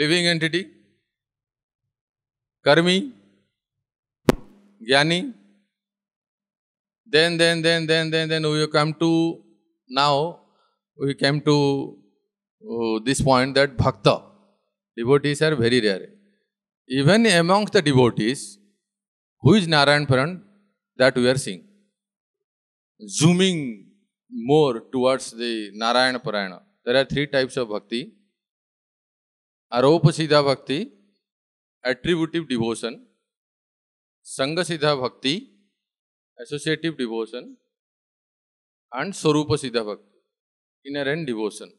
living entity, karmi, jnani. Then, then, then, then, then, then we come to now we came to uh, this point that bhakta, devotees are very rare. Even among the devotees, who is Narayan Paran that we are seeing? Zooming more towards the Narayana Parayana. There are three types of bhakti. आरोप सीधा भक्ति attributive devotion संघ सीधा भक्ति associative devotion and स्वरूप सीधा भक्ति and devotion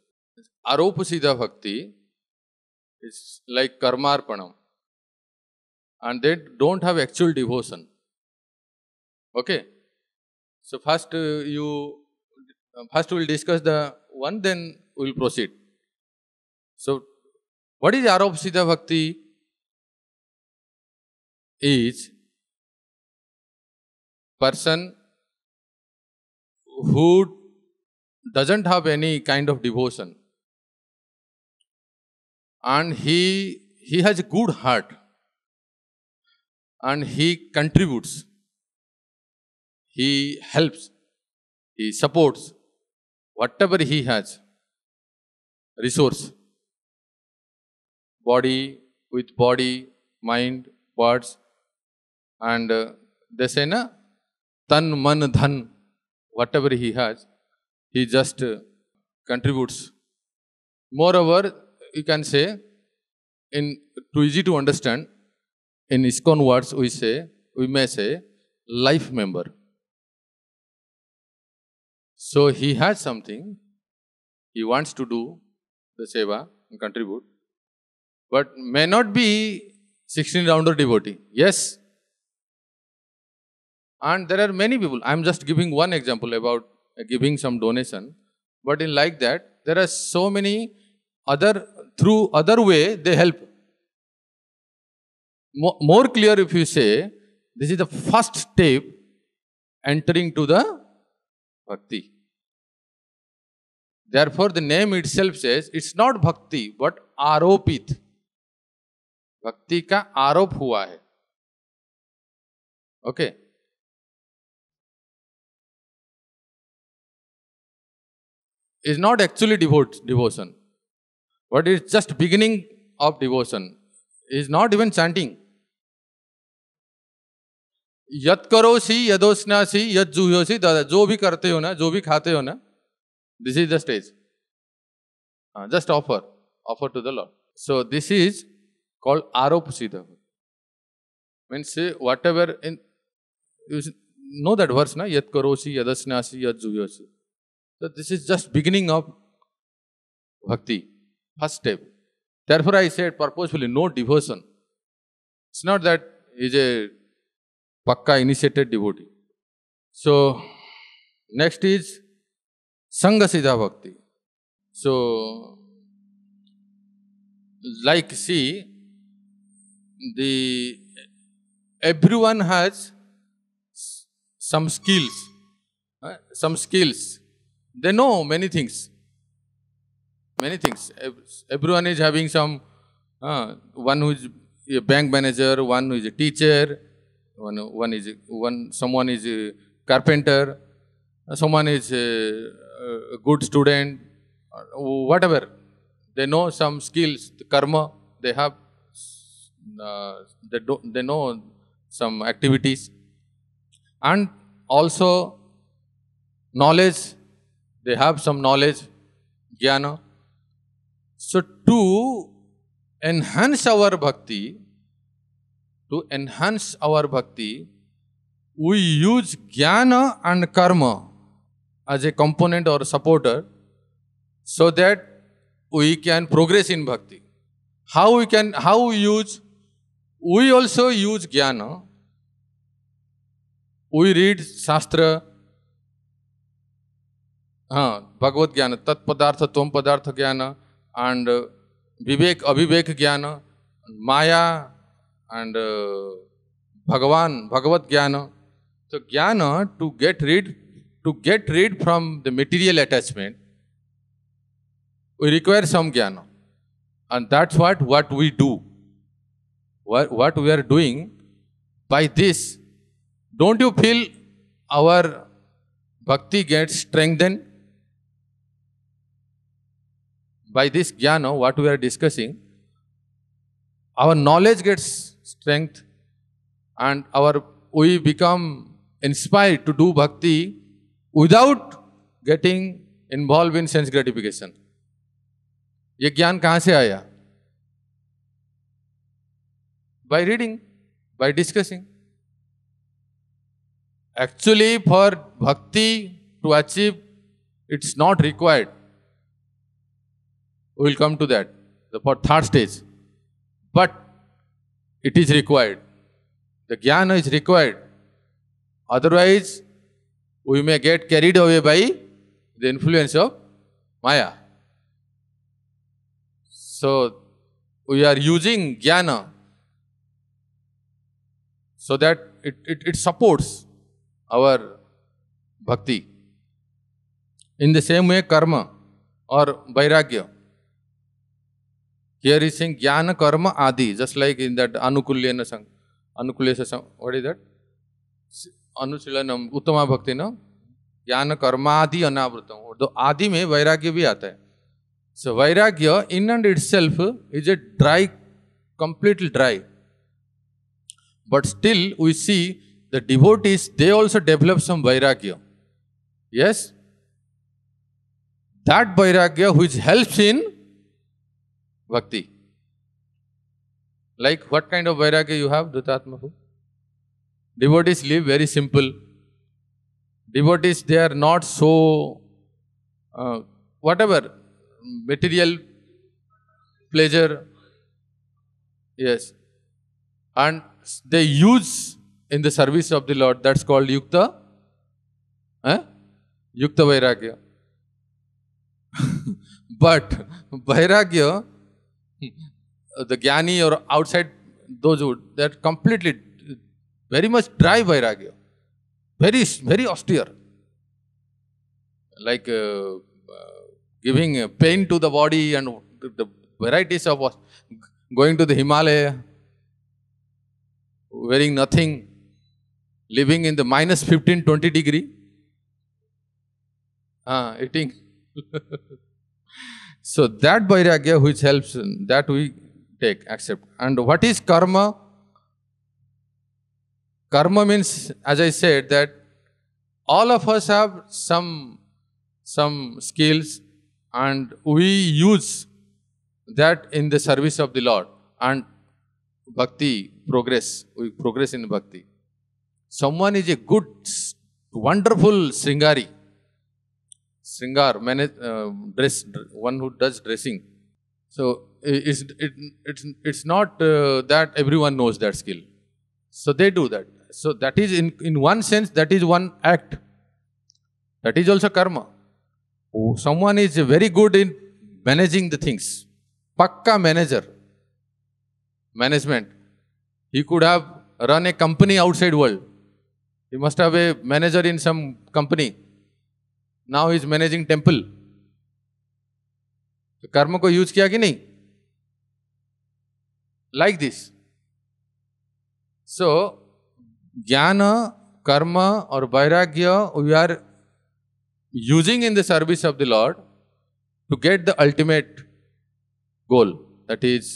आरोप सीधा भक्ति इज लाइक कर्मार्पणम and they don't have actual devotion okay so first you first will discuss the one then will proceed so What is siddha Bhakti? Is person who doesn't have any kind of devotion and he he has a good heart and he contributes he helps he supports whatever he has resource body with body, mind, words, and uh, they say, na, tan, man, dhan, whatever he has, he just uh, contributes. Moreover, you can say, in too easy to understand, in ISKCON words, we say, we may say, life member. So he has something, he wants to do the seva and contribute, but may not be 16 rounder devotee. Yes. And there are many people. I'm just giving one example about uh, giving some donation. But in like that, there are so many other, through other way, they help. More, more clear if you say, this is the first step entering to the bhakti. Therefore, the name itself says it's not bhakti but aropit. भक्ति का आरोप हुआ है okay is not actually devote devotion what is just beginning of devotion is not even chanting यद करो सी यदोस्नासी यद सी दादा जो भी करते हो ना जो भी खाते हो ना this is the stage just offer offer to the lord so this is called Aropusida. Means whatever in you know that verse na yat karosi yadasnasi yadzuyosi. So this is just beginning of bhakti, first step. Therefore I said purposefully no devotion. It's not that is a pakka initiated devotee. So next is Sangasida Bhakti. So like see the everyone has some skills, uh, some skills. They know many things, many things. Everyone is having some, uh, one who is a bank manager, one who is a teacher, one, one is, one, someone is a carpenter, someone is a, a good student, whatever. They know some skills, the karma they have. Uh, they, do, they know some activities and also knowledge, they have some knowledge, jnana. So to enhance our bhakti, to enhance our bhakti, we use jnana and karma as a component or a supporter so that we can progress in bhakti. How we can, how we use We also use jnana. We read Shastra. हाँ भगवत ज्ञान तत्पदार्थ तोम पदार्थ ज्ञान and विवेक अभिवेक ज्ञान माया and भगवान भगवत ज्ञान तो ज्ञान to get rid to get rid from the material attachment we require some ज्ञान and that's what what we do what, we are doing, by this, don't you feel our bhakti gets strengthened? By this jnana, what we are discussing, our knowledge gets strength and our we become inspired to do bhakti without getting involved in sense gratification. ये ज्ञान कहाँ से आया By reading, by discussing. Actually, for bhakti to achieve, it's not required. We will come to that, for third stage. But it is required. The jnana is required. Otherwise, we may get carried away by the influence of Maya. So, we are using jnana so that it, it, it supports our bhakti. In the same way, karma or vairagya. Here he's saying jnana, karma, adi, just like in that anukulyana sang. Anukulyasa sang. What is that? अनुशीलनम उत्तमा भक्ति न ज्ञान कर्मादि अनावृतम और तो आदि में वैराग्य भी आता है सो so, वैराग्य in and itself is a dry completely dry But still, we see the devotees, they also develop some vairagya. Yes? That vairagya which helps in bhakti. Like what kind of vairagya you have, Dutatmahu? Devotees live very simple. Devotees, they are not so, uh, whatever, material pleasure. Yes and they use in the service of the Lord. That's called Yukta. Eh? Yukta Vairagya. but Vairagya, the Gyani or outside those who, they're completely, very much dry Vairagya. Very, very austere. Like uh, uh, giving pain to the body and the varieties of going to the Himalaya wearing nothing, living in the minus 15, 20 degree, ah, eating. so that vairagya which helps, that we take, accept. And what is karma? Karma means, as I said, that all of us have some, some skills and we use that in the service of the Lord. And bhakti progress, we progress in bhakti. Someone is a good, wonderful sringari. Sringar, manage, uh, dress, one who does dressing. So it's, it, it's, it's not uh, that everyone knows that skill. So they do that. So that is in, in one sense, that is one act. That is also karma. Oh, someone is very good in managing the things. Pakka manager management. He could have run a company outside world. He must have a manager in some company. Now he is managing temple. तो कर्म को use किया कि नहीं like this so ज्ञान कर्म और वैराग्य we are using in the service of the lord to get the ultimate goal that is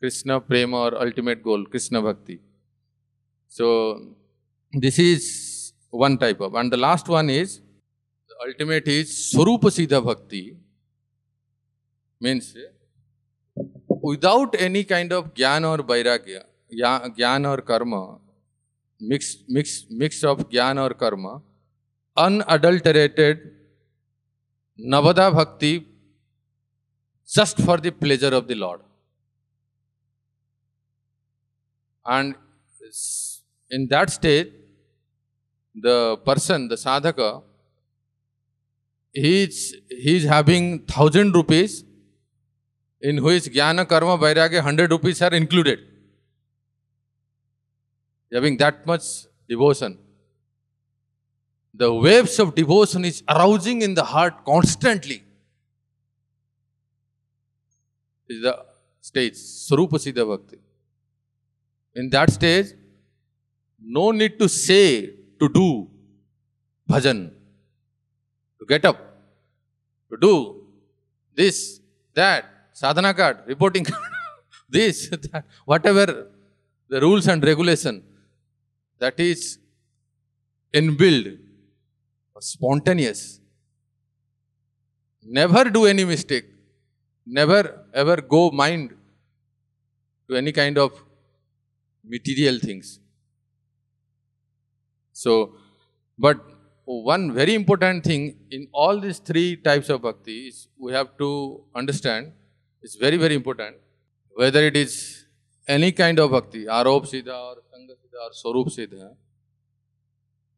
Krishna Prema or ultimate goal, Krishna Bhakti. So this is one type of. And the last one is, the ultimate is Swarupa Siddha Bhakti. Means without any kind of jnana or vairagya, jnana or karma, mix, mix, mix of jnana or karma, unadulterated Navada Bhakti just for the pleasure of the Lord. And in that state, the person, the sadhaka, he is, he is having 1000 rupees in which jnana, karma, vairagya, 100 rupees are included. Having that much devotion. The waves of devotion is arousing in the heart constantly. Is the stage, Sarupa Siddha Bhakti. In that stage, no need to say, to do bhajan, to get up, to do this, that, sadhana card, reporting card, this, that, whatever the rules and regulation that is inbuilt spontaneous. Never do any mistake. Never ever go mind to any kind of material things. So, but one very important thing in all these three types of bhakti is we have to understand, it's very, very important, whether it is any kind of bhakti, arop siddha or sangha siddha or swarup siddha,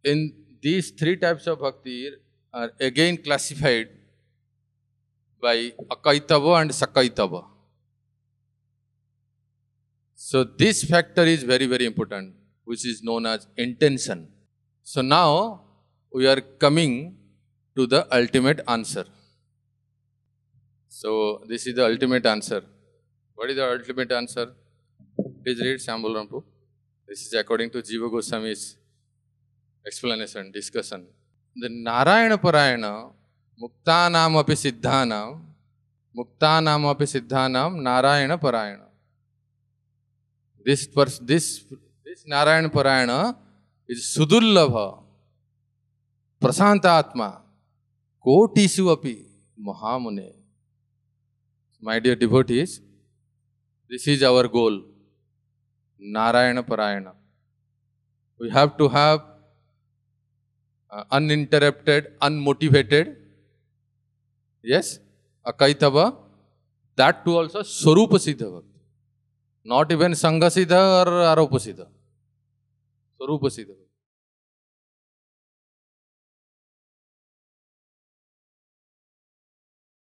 in these three types of bhakti are again classified by akaitava and sakaitava. So this factor is very, very important, which is known as intention. So now we are coming to the ultimate answer. So this is the ultimate answer. What is the ultimate answer? Please read Sambal Rampu. This is according to Jiva Goswami's explanation, discussion. The Narayana Parayana, Muktanam api Siddhanam, Muktanam api Siddhanam, Narayana Parayana. This person, this this Narayan Parayana is Sudurlabha, Prasantatma, Kotisu api Mahamune. My dear devotees, this is our goal. Narayana Parayana. We have to have uh, uninterrupted, unmotivated, yes, Akaitava, that too also Swarupa Siddhava. Not even ಸಂಘಸಿದ or ಆರೋಪಿಸಿದ ಸ್ವರೂಪಿಸಿದ